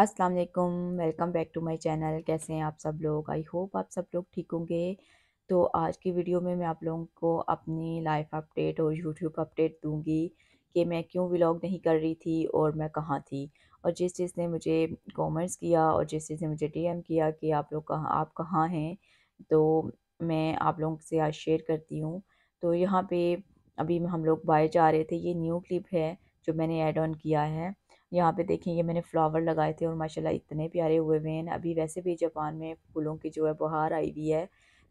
अस्सलाम वालेकुम welcome back to my channel कैसे हैं आप सब लोग आई होप आप सब लोग ठीक होंगे तो आज की वीडियो में मैं आप लोगों को अपनी लाइफ अपडेट और यूट्यूब अपडेट दूंगी कि मैं क्यों व्लॉग नहीं कर रही थी और मैं कहाँ थी और जिस चीज़ ने मुझे कॉमर्स किया और जिस चीज़ ने मुझे डीएम किया कि आप लोग कहाँ आप कहाँ हैं तो मैं आप लोगों से आज शेयर करती हूँ तो यहाँ पे अभी हम लोग बाय जा रहे थे ये न्यू क्लिप है जो मैंने ऐड ऑन किया है यहाँ पे देखें ये मैंने फ्लावर लगाए थे और माशाल्लाह इतने प्यारे हुए हुए हैं अभी वैसे भी जापान में फूलों की जो है बहार आई हुई है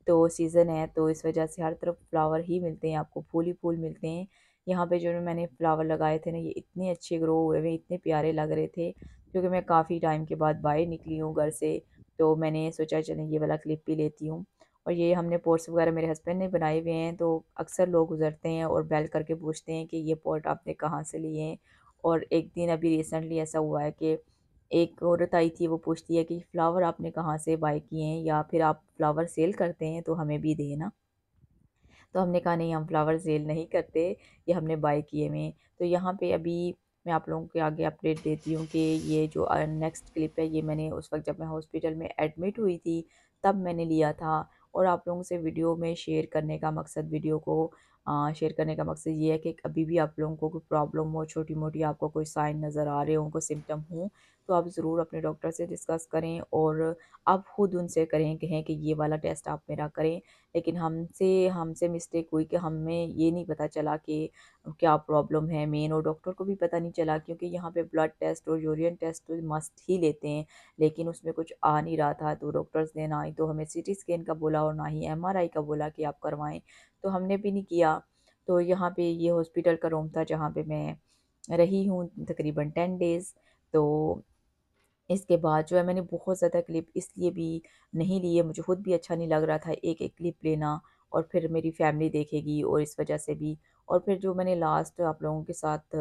तो सीज़न है तो इस वजह से हर तरफ फ्लावर ही मिलते हैं आपको फूल ही फूल मिलते हैं यहाँ पे जो मैंने फ्लावर लगाए थे ना ये इतने अच्छे ग्रो हुए हुए इतने प्यारे लग रहे थे क्योंकि मैं काफ़ी टाइम के बाद बाहर निकली हूँ घर से तो मैंने सोचा चलें ये वाला क्लिप भी लेती हूँ और ये हमने पोर्ट्स वगैरह मेरे हस्बैंड ने बनाए हुए हैं तो अक्सर लोग गुज़रते हैं और बैल करके पूछते हैं कि ये पोर्ट आपने कहाँ से लिए हैं और एक दिन अभी रिसेंटली ऐसा हुआ है कि एक औरत आई थी वो पूछती है कि फ़्लावर आपने कहाँ से बाई किए हैं या फिर आप फ़्लावर सेल करते हैं तो हमें भी ना तो हमने कहा नहीं हम फ़्लावर सेल नहीं करते ये हमने बाई किए हुए तो यहाँ पे अभी मैं आप लोगों के आगे अपडेट देती हूँ कि ये जो नेक्स्ट क्लिप है ये मैंने उस वक्त जब मैं हॉस्पिटल में एडमिट हुई थी तब मैंने लिया था और आप लोगों से वीडियो में शेयर करने का मकसद वीडियो को शेयर करने का मकसद ये है कि अभी भी आप लोगों को कोई प्रॉब्लम हो छोटी मोटी आपको कोई साइन नज़र आ रहे हो कोई सिम्टम हो तो आप ज़रूर अपने डॉक्टर से डिस्कस करें और आप खुद उनसे करें कहें कि ये वाला टेस्ट आप मेरा करें लेकिन हमसे हमसे मिस्टेक हुई कि हमें ये नहीं पता चला कि क्या प्रॉब्लम है मेन और डॉक्टर को भी पता नहीं चला क्योंकि यहाँ पे ब्लड टेस्ट और यूरिन टेस्ट तो मस्ट ही लेते हैं लेकिन उसमें कुछ आ नहीं रहा था तो डॉक्टर्स ने ना ही तो हमें सी स्कैन का बोला और ना ही एम का बोला कि आप करवाएँ तो हमने भी नहीं किया तो यहाँ पर ये हॉस्पिटल का रूम था जहाँ पर मैं रही हूँ तकरीबन टेन डेज़ तो इसके बाद जो है मैंने बहुत ज़्यादा क्लिप इसलिए भी नहीं लिए मुझे खुद भी अच्छा नहीं लग रहा था एक एक क्लिप लेना और फिर मेरी फैमिली देखेगी और इस वजह से भी और फिर जो मैंने लास्ट आप लोगों के साथ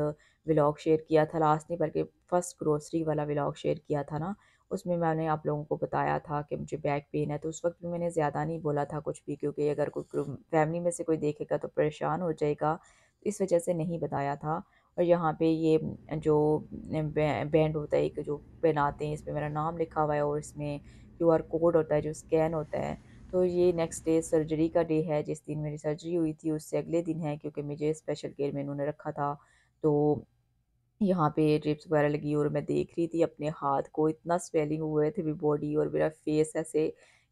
व्लॉग शेयर किया था लास्ट नहीं बल्कि फ़र्स्ट ग्रोसरी वाला व्लॉग शेयर किया था ना उसमें मैंने आप लोगों को बताया था कि मुझे बैक पेन है तो उस वक्त भी मैंने ज़्यादा नहीं बोला था कुछ भी क्योंकि अगर कोई फैमिली में से कोई देखेगा तो परेशान हो जाएगा इस वजह से नहीं बताया था और यहाँ पे ये जो बैंड होता है एक जो पहनाते हैं इसमें मेरा नाम लिखा हुआ है और इसमें क्यू आर कोड होता है जो स्कैन होता है तो ये नेक्स्ट डे सर्जरी का डे है जिस दिन मेरी सर्जरी हुई थी उससे अगले दिन है क्योंकि मुझे स्पेशल केयर में इन्होंने रखा था तो यहाँ पे ड्रिप्स वगैरह लगी और मैं देख रही थी अपने हाथ को इतना स्वेलिंग हुए थे मेरी बॉडी और मेरा फेस ऐसे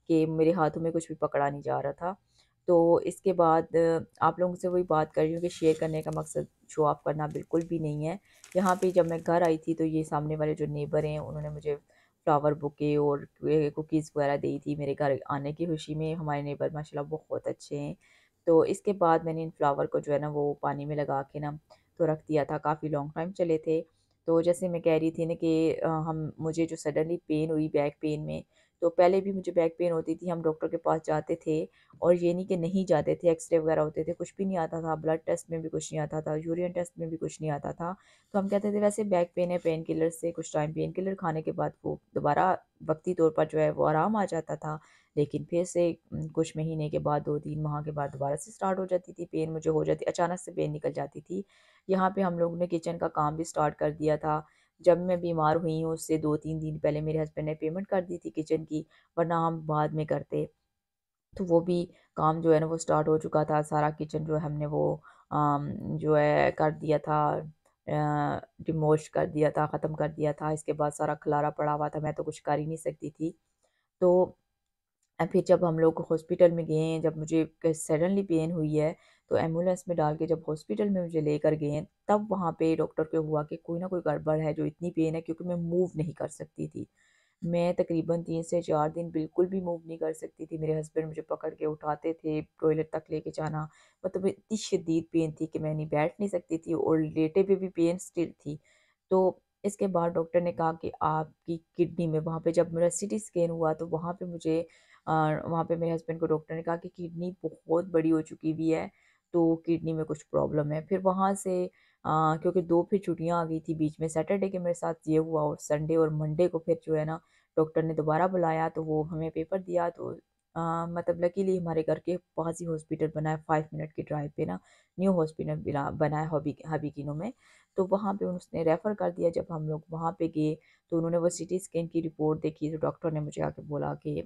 कि मेरे हाथों में कुछ भी पकड़ा नहीं जा रहा था तो इसके बाद आप लोगों से वही बात कर रही हूँ कि शेयर करने का मकसद शो ऑफ करना बिल्कुल भी नहीं है यहाँ पे जब मैं घर आई थी तो ये सामने वाले जो नेबर हैं उन्होंने मुझे फ्लावर बुके और कुकीज़ वगैरह दी थी मेरे घर आने की खुशी में हमारे नेबर माशाल्लाह बहुत अच्छे हैं तो इसके बाद मैंने इन फ्लावर को जो है ना वो पानी में लगा के ना तो रख दिया था काफ़ी लॉन्ग टाइम चले थे तो जैसे मैं कह रही थी ना कि हम मुझे जो सडनली पेन हुई बैक पेन में तो पहले भी मुझे बैक पेन होती थी हम डॉक्टर के पास जाते थे और ये नहीं कि नहीं जाते थे एक्सरे वगैरह होते थे कुछ भी नहीं आता था ब्लड टेस्ट में भी कुछ नहीं आता था यूरिन टेस्ट में भी कुछ नहीं आता था तो हम कहते थे वैसे बैक पेन है पेन किलर से कुछ टाइम पेन किलर खाने के बाद वो दोबारा वक्ती तौर पर जो है वो आराम आ जाता था लेकिन फिर से कुछ महीने के बाद दो तीन माह के बाद दोबारा से स्टार्ट हो जाती थी पेन मुझे हो जाती अचानक से पेन निकल जाती थी यहाँ पे हम लोग ने किचन का काम भी स्टार्ट कर दिया था जब मैं बीमार हुई हूँ उससे दो तीन दिन पहले मेरे हस्बैंड ने पेमेंट कर दी थी किचन की वरना हम बाद में करते तो वो भी काम जो है ना वो स्टार्ट हो चुका था सारा किचन जो हमने वो जो है कर दिया था डिमोश कर दिया था ख़त्म कर दिया था इसके बाद सारा खलारा पड़ा हुआ था मैं तो कुछ कर ही नहीं सकती थी तो फिर जब हम लोग हॉस्पिटल में गए जब मुझे सडनली पेन हुई है तो एम्बुलेंस में डाल के जब हॉस्पिटल में मुझे लेकर गए हैं तब वहाँ पे डॉक्टर को हुआ कि कोई ना कोई गड़बड़ है जो इतनी पेन है क्योंकि मैं मूव नहीं कर सकती थी मैं तकरीबन तीन से चार दिन बिल्कुल भी मूव नहीं कर सकती थी मेरे हस्बैंड मुझे पकड़ के उठाते थे टॉयलेट तक लेके जाना मतलब इतनी शदीद पेन थी कि मैं नहीं बैठ नहीं सकती थी और लेटे पे भी पेन स्टिल थी तो इसके बाद डॉक्टर ने कहा कि आपकी किडनी में वहाँ पे जब मेरा सिटी स्कैन हुआ तो वहाँ पे मुझे वहाँ पे मेरे हस्बैंड को डॉक्टर ने कहा कि किडनी बहुत बड़ी हो चुकी हुई है तो किडनी में कुछ प्रॉब्लम है फिर वहाँ से आ, क्योंकि दो फिर छुट्टियाँ आ गई थी बीच में सैटरडे के मेरे साथ ये हुआ और संडे और मंडे को फिर जो है ना डॉक्टर ने दोबारा बुलाया तो वो हमें पेपर दिया तो आ, मतलब लकीली हमारे घर के पास ही हॉस्पिटल बना है फाइव मिनट की ड्राइव पे ना न्यू हॉस्पिटल बना है हॉबी हबीकिनो में तो वहाँ पे उसने रेफ़र कर दिया जब हम लोग वहाँ पे गए तो उन्होंने वो सिटी स्कैन की रिपोर्ट देखी तो डॉक्टर ने मुझे आके बोला कि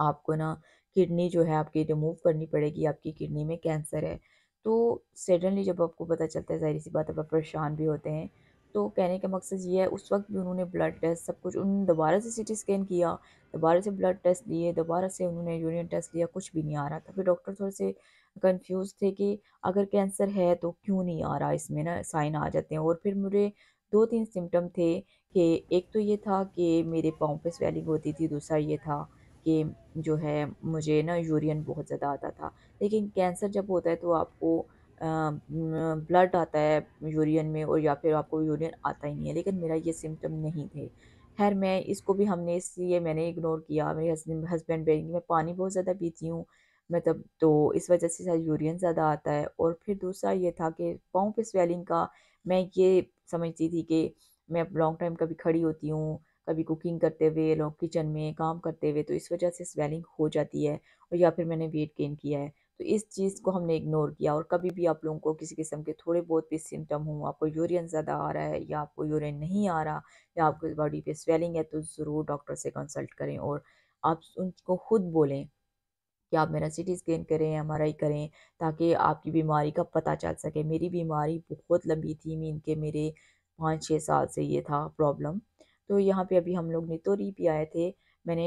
आपको ना किडनी जो है आपकी रिमूव करनी पड़ेगी आपकी किडनी में कैंसर है तो सडनली जब आपको पता चलता है जाहिर सी बात आप परेशान भी होते हैं तो कहने का मकसद ये है उस वक्त भी उन्होंने ब्लड टेस्ट सब कुछ उन दोबारा से सिटी स्कैन किया दोबारा से ब्लड टेस्ट लिए दोबारा से उन्होंने यूरिन टेस्ट लिया कुछ भी नहीं आ रहा था फिर डॉक्टर थोड़े से कंफ्यूज थे कि अगर कैंसर है तो क्यों नहीं आ रहा इसमें ना साइन आ जाते हैं और फिर मुझे दो तीन सिम्टम थे कि एक तो ये था कि मेरे पाँव पे स्वेलिंग होती थी दूसरा ये था कि जो है मुझे ना यूरिन बहुत ज़्यादा आता था लेकिन कैंसर जब होता है तो आपको ब्लड आता है यूरिन में और या फिर आपको यूरिन आता ही नहीं है लेकिन मेरा ये सिम्टम नहीं थे खैर मैं इसको भी हमने इसलिए मैंने इग्नोर किया मेरे हस्बैंड हस्बैंड बेन मैं पानी बहुत ज़्यादा पीती हूँ मतलब तो इस वजह से शायद यूरिन ज़्यादा आता है और फिर दूसरा ये था कि पाँव पे स्वेलिंग का मैं ये समझती थी कि मैं लॉन्ग टाइम कभी खड़ी होती हूँ कभी कुकिंग करते हुए लोग किचन में काम करते हुए तो इस वजह से स्वेलिंग हो जाती है और या फिर मैंने वेट गेन किया है तो इस चीज़ को हमने इग्नोर किया और कभी भी आप लोगों को किसी किस्म के थोड़े बहुत भी सिम्टम हों आपको यूरिन ज़्यादा आ रहा है या आपको यूरिन नहीं आ रहा या आपको बॉडी पे स्वेलिंग है तो ज़रूर डॉक्टर से कंसल्ट करें और आप उनको ख़ुद बोलें कि आप मेरा सी टी स्कैन करें एम आर आई करें ताकि आपकी बीमारी का पता चल सके मेरी बीमारी बहुत लंबी थी मीन के मेरे पाँच छः साल से ये था प्रॉब्लम तो यहाँ पे अभी हम लोग नितोरी भी आए थे मैंने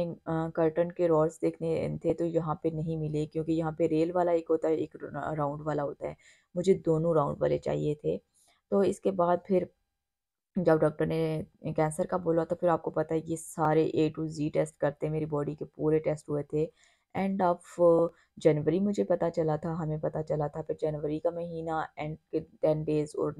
कर्टन के रॉड्स देखने थे तो यहाँ पे नहीं मिले क्योंकि यहाँ पे रेल वाला एक होता है एक राउंड वाला होता है मुझे दोनों राउंड वाले चाहिए थे तो इसके बाद फिर जब डॉक्टर ने कैंसर का बोला तो फिर आपको पता है ये सारे ए टू जी टेस्ट करते मेरी बॉडी के पूरे टेस्ट हुए थे एंड ऑफ जनवरी मुझे पता चला था हमें पता चला था फिर जनवरी का महीना एंड टेन डेज और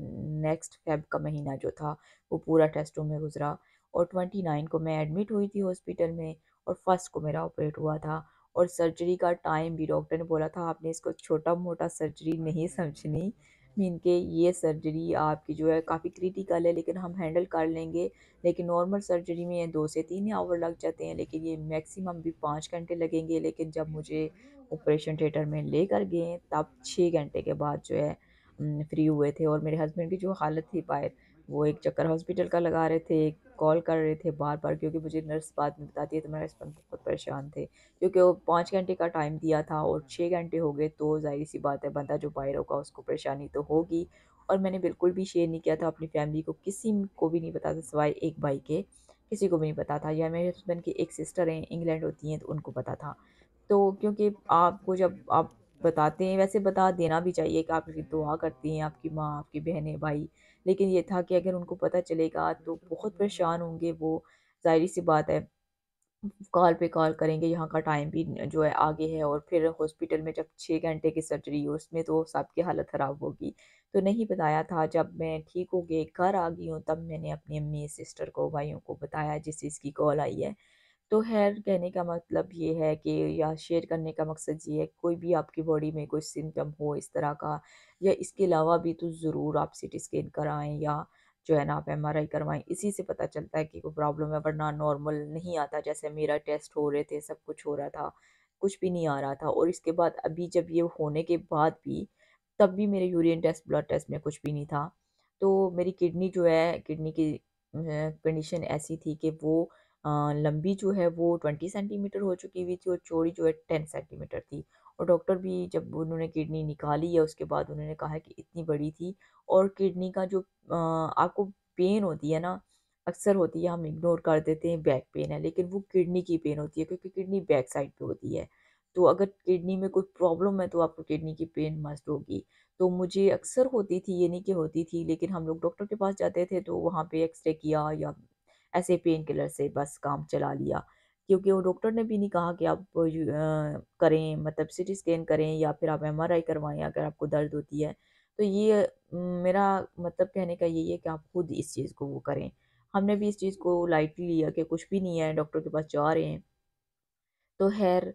नेक्स्ट फेब का महीना जो था वो पूरा टेस्टों में गुजरा और ट्वेंटी नाइन को मैं एडमिट हुई थी हॉस्पिटल में और फर्स्ट को मेरा ऑपरेट हुआ था और सर्जरी का टाइम भी डॉक्टर ने बोला था आपने इसको छोटा मोटा सर्जरी नहीं समझनी मीन के ये सर्जरी आपकी जो है काफ़ी क्रिटिकल है लेकिन हम हैंडल कर लेंगे लेकिन नॉर्मल सर्जरी में दो से तीन आवर लग जाते हैं लेकिन ये मैक्सिमम भी पाँच घंटे लगेंगे लेकिन जब मुझे ऑपरेशन थिएटर में लेकर गए तब छः घंटे के बाद जो है फ्री हुए थे और मेरे हस्बैंड की जो हालत थी पायर वो एक चक्कर हॉस्पिटल का लगा रहे थे कॉल कर रहे थे बार बार क्योंकि मुझे नर्स बाद में बताती है तो मेरे हस्बैंड बहुत परेशान थे क्योंकि वो पाँच घंटे का टाइम दिया था और छः घंटे हो गए तो जाहिर सी बात है बंदा जो बाहर होगा उसको परेशानी तो होगी और मैंने बिल्कुल भी शेयर नहीं किया था अपनी फैमिली को किसी को भी नहीं पता था सिवाय एक भाई के किसी को भी नहीं पता था या मेरे हस्बैंड की एक सिस्टर हैं इंग्लैंड होती हैं तो उनको पता था तो क्योंकि आपको जब आप बताते हैं वैसे बता देना भी चाहिए कि आपकी दुआ करती हैं आपकी माँ आपकी बहनें भाई लेकिन ये था कि अगर उनको पता चलेगा तो बहुत परेशान होंगे वो जाहिर सी बात है कॉल पे कॉल करेंगे यहाँ का टाइम भी जो है आगे है और फिर हॉस्पिटल में जब छः घंटे की सर्जरी हो उसमें तो सबकी हालत ख़राब होगी तो नहीं बताया था जब मैं ठीक हो गई घर आ गई हूँ तब मैंने अपनी अम्मी सिस्टर को भाइयों को बताया जिस चीज़ की कॉल आई है तो हेयर कहने का मतलब ये है कि या शेयर करने का मकसद ये है कोई भी आपकी बॉडी में कोई सिम्टम हो इस तरह का या इसके अलावा भी तो ज़रूर आप सी टी स्कैन कराएँ या जो है ना आप एम आर आई करवाएं इसी से पता चलता है कि कोई प्रॉब्लम है वरना नॉर्मल नहीं आता जैसे मेरा टेस्ट हो रहे थे सब कुछ हो रहा था कुछ भी नहीं आ रहा था और इसके बाद अभी जब ये होने के बाद भी तब भी मेरे यूरिन टेस्ट ब्लड टेस्ट में कुछ भी नहीं था तो मेरी किडनी जो है किडनी की कंडीशन ऐसी थी कि वो लंबी जो है वो ट्वेंटी सेंटीमीटर हो चुकी हुई थी और चौड़ी जो है टेन सेंटीमीटर थी और डॉक्टर भी जब उन्होंने किडनी निकाली है उसके बाद उन्होंने कहा कि इतनी बड़ी थी और किडनी का जो आपको पेन होती है ना अक्सर होती है हम इग्नोर कर देते हैं बैक पेन है लेकिन वो किडनी की पेन होती है क्योंकि किडनी बैक साइड पे होती है तो अगर किडनी में कोई प्रॉब्लम है तो आपको किडनी की पेन मस्ट होगी तो मुझे अक्सर होती थी ये नहीं कि होती थी लेकिन हम लोग डॉक्टर के पास जाते थे तो वहाँ पे एक्सरे किया या ऐसे पेन किलर से बस काम चला लिया क्योंकि वो डॉक्टर ने भी नहीं कहा कि आप करें मतलब सिटी स्कैन करें या फिर आप एम करवाएं अगर आपको दर्द होती है तो ये मेरा मतलब कहने का यही है कि आप खुद इस चीज़ को वो करें हमने भी इस चीज़ को लाइटली लिया कि कुछ भी नहीं है डॉक्टर के पास जा रहे हैं तो खैर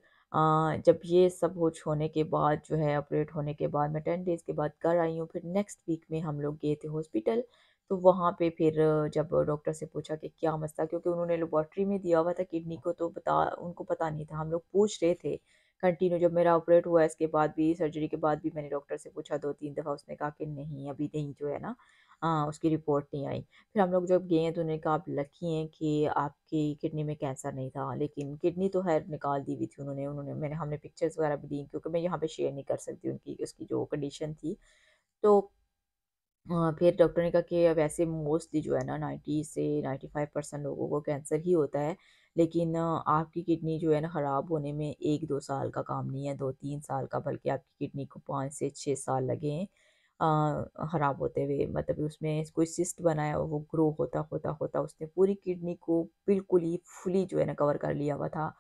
जब ये सब कुछ होने के बाद जो है ऑपरेट होने के बाद मैं टेन डेज़ के बाद घर आई हूँ फिर नेक्स्ट वीक में हम लोग गए थे हॉस्पिटल तो वहाँ पे फिर जब डॉक्टर से पूछा कि क्या मसला क्योंकि उन्होंने लेबॉर्ट्री में दिया हुआ था किडनी को तो बता उनको पता नहीं था हम लोग पूछ रहे थे कंटिन्यू जब मेरा ऑपरेट हुआ इसके बाद भी सर्जरी के बाद भी मैंने डॉक्टर से पूछा दो तीन दफ़ा उसने कहा कि नहीं अभी नहीं जो है ना आ, हाँ, उसकी रिपोर्ट नहीं आई फिर हम लोग जब गए तो उन्होंने कहा आप लकी हैं कि आपकी किडनी में कैंसर नहीं था लेकिन किडनी तो हैर निकाल दी हुई थी उन्होंने उन्होंने मैंने हमने पिक्चर्स वगैरह भी दी क्योंकि मैं यहाँ पे शेयर नहीं कर सकती उनकी उसकी जो कंडीशन थी तो हाँ, फिर डॉक्टर ने कहा कि वैसे मोस्टली जो है ना नाइन्टी से नाइन्टी फाइव परसेंट लोगों को कैंसर ही होता है लेकिन आपकी किडनी जो है ना ख़राब होने में एक दो साल का काम नहीं है दो तीन साल का बल्कि आपकी किडनी को पाँच से छः साल लगे हैं ख़राब होते हुए मतलब उसमें कोई सिस्ट बनाया वो ग्रो होता होता होता उसने पूरी किडनी को बिल्कुल ही फुली जो है ना कवर कर लिया हुआ था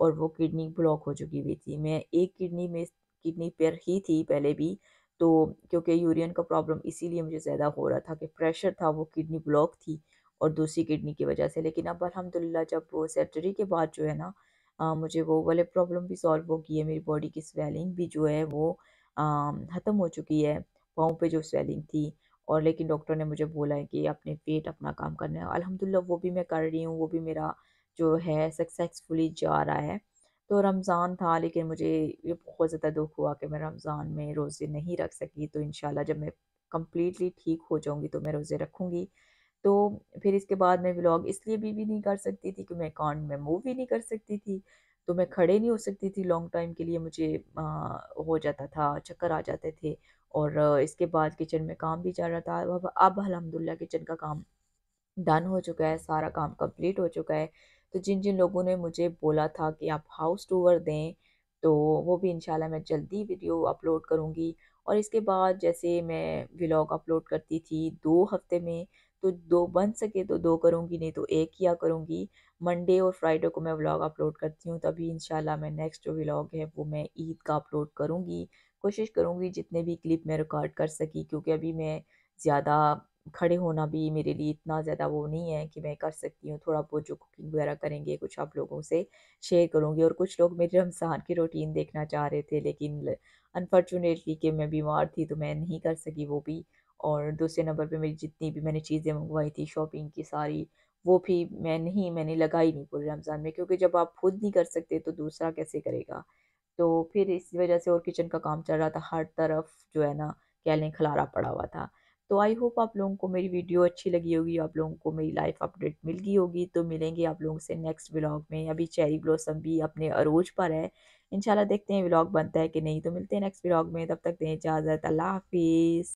और वो किडनी ब्लॉक हो चुकी हुई थी मैं एक किडनी में किडनी पर ही थी पहले भी तो क्योंकि यूरियन का प्रॉब्लम इसीलिए मुझे ज़्यादा हो रहा था कि प्रेशर था वो किडनी ब्लॉक थी और दूसरी किडनी की वजह से लेकिन अब अलहमदिल्ला जब वो सर्जरी के बाद जो है ना आ, मुझे वो वाले प्रॉब्लम भी सॉल्व हो गई है मेरी बॉडी की स्वेलिंग भी जो है वो ख़त्म हो चुकी है पाँव पे जो स्वेलिंग थी और लेकिन डॉक्टर ने मुझे बोला है कि अपने पेट अपना काम करना है अलहमदिल्ला वो भी मैं कर रही हूँ वो भी मेरा जो है सक्सेसफुली जा रहा है तो रमज़ान था लेकिन मुझे ये बहुत ज़्यादा दुख हुआ कि मैं रमज़ान में रोज़े नहीं रख सकी तो इन जब मैं कम्प्लीटली ठीक हो जाऊँगी तो मैं रोज़े रखूँगी तो फिर इसके बाद मैं व्लॉग इसलिए भी भी नहीं कर सकती थी कि मैं अकाउंट में मूव भी नहीं कर सकती थी तो मैं खड़े नहीं हो सकती थी लॉन्ग टाइम के लिए मुझे आ, हो जाता था चक्कर आ जाते थे और इसके बाद किचन में काम भी चल रहा था अब अब अलहमदिल्ला किचन का काम डन हो चुका है सारा काम कंप्लीट हो चुका है तो जिन जिन लोगों ने मुझे बोला था कि आप हाउस टूर दें तो वो भी इंशाल्लाह मैं जल्दी वीडियो अपलोड करूँगी और इसके बाद जैसे मैं व्लॉग अपलोड करती थी दो हफ्ते में तो दो बन सके तो दो करूँगी नहीं तो एक किया करूँगी मंडे और फ्राइडे को मैं व्लॉग अपलोड करती हूँ तभी इंशाल्लाह मैं नेक्स्ट जो व्लॉग है वो मैं ईद का अपलोड करूँगी कोशिश करूँगी जितने भी क्लिप मैं रिकॉर्ड कर सकी क्योंकि अभी मैं ज़्यादा खड़े होना भी मेरे लिए इतना ज़्यादा वो नहीं है कि मैं कर सकती हूँ थोड़ा बहुत जो कुकिंग वगैरह करेंगे कुछ आप लोगों से शेयर करूँगी और कुछ लोग मेरे रमज़ान की रूटीन देखना चाह रहे थे लेकिन अनफॉर्चुनेटली कि मैं बीमार थी तो मैं नहीं कर सकी वो भी और दूसरे नंबर पर मेरी जितनी भी मैंने चीज़ें मंगवाई थी शॉपिंग की सारी वो भी मैं नहीं मैंने लगाई नहीं पूरे रमज़ान में क्योंकि जब आप खुद नहीं कर सकते तो दूसरा कैसे करेगा तो फिर इस वजह से और किचन का काम चल रहा था हर तरफ जो है ना कह लें खलारा पड़ा हुआ था तो आई होप आप लोगों को मेरी वीडियो अच्छी लगी होगी आप लोगों को मेरी लाइफ अपडेट मिल गई होगी तो मिलेंगे आप लोगों से नेक्स्ट ब्लॉग में अभी चेरी ब्लॉसम भी अपने अरोज पर है इंशाल्लाह देखते हैं ब्लॉग बनता है कि नहीं तो मिलते हैं नेक्स्ट ब्लॉग में तब तक दें इजाज़त अल्लाह हाफिज़